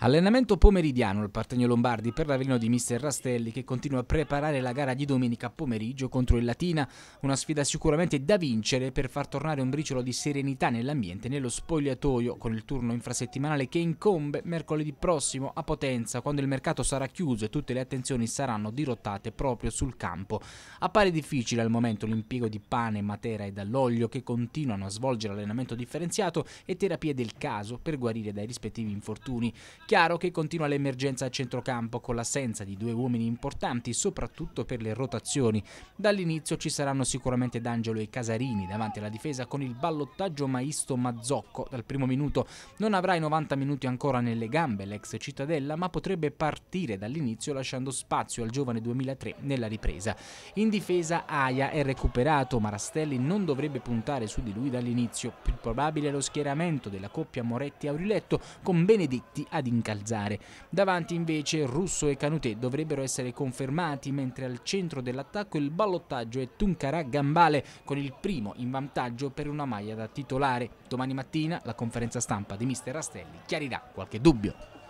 Allenamento pomeridiano al Partegno Lombardi per l'Avellino di Mister Rastelli che continua a preparare la gara di domenica pomeriggio contro il Latina, una sfida sicuramente da vincere per far tornare un briciolo di serenità nell'ambiente nello spogliatoio con il turno infrasettimanale che incombe mercoledì prossimo a Potenza quando il mercato sarà chiuso e tutte le attenzioni saranno dirottate proprio sul campo. Appare difficile al momento l'impiego di Pane, Matera e Dall'Olio che continuano a svolgere allenamento differenziato e terapie del caso per guarire dai rispettivi infortuni. Chiaro che continua l'emergenza a centrocampo con l'assenza di due uomini importanti, soprattutto per le rotazioni. Dall'inizio ci saranno sicuramente D'Angelo e Casarini davanti alla difesa con il ballottaggio maisto Mazzocco dal primo minuto. Non avrà i 90 minuti ancora nelle gambe l'ex cittadella, ma potrebbe partire dall'inizio lasciando spazio al giovane 2003 nella ripresa. In difesa Aia è recuperato, ma Rastelli non dovrebbe puntare su di lui dall'inizio. Più probabile lo schieramento della coppia Moretti-Auriletto con Benedetti ad ingresso incalzare. Davanti invece Russo e Canutè dovrebbero essere confermati, mentre al centro dell'attacco il ballottaggio è Tuncarà Gambale con il primo in vantaggio per una maglia da titolare. Domani mattina la conferenza stampa di mister Rastelli chiarirà qualche dubbio.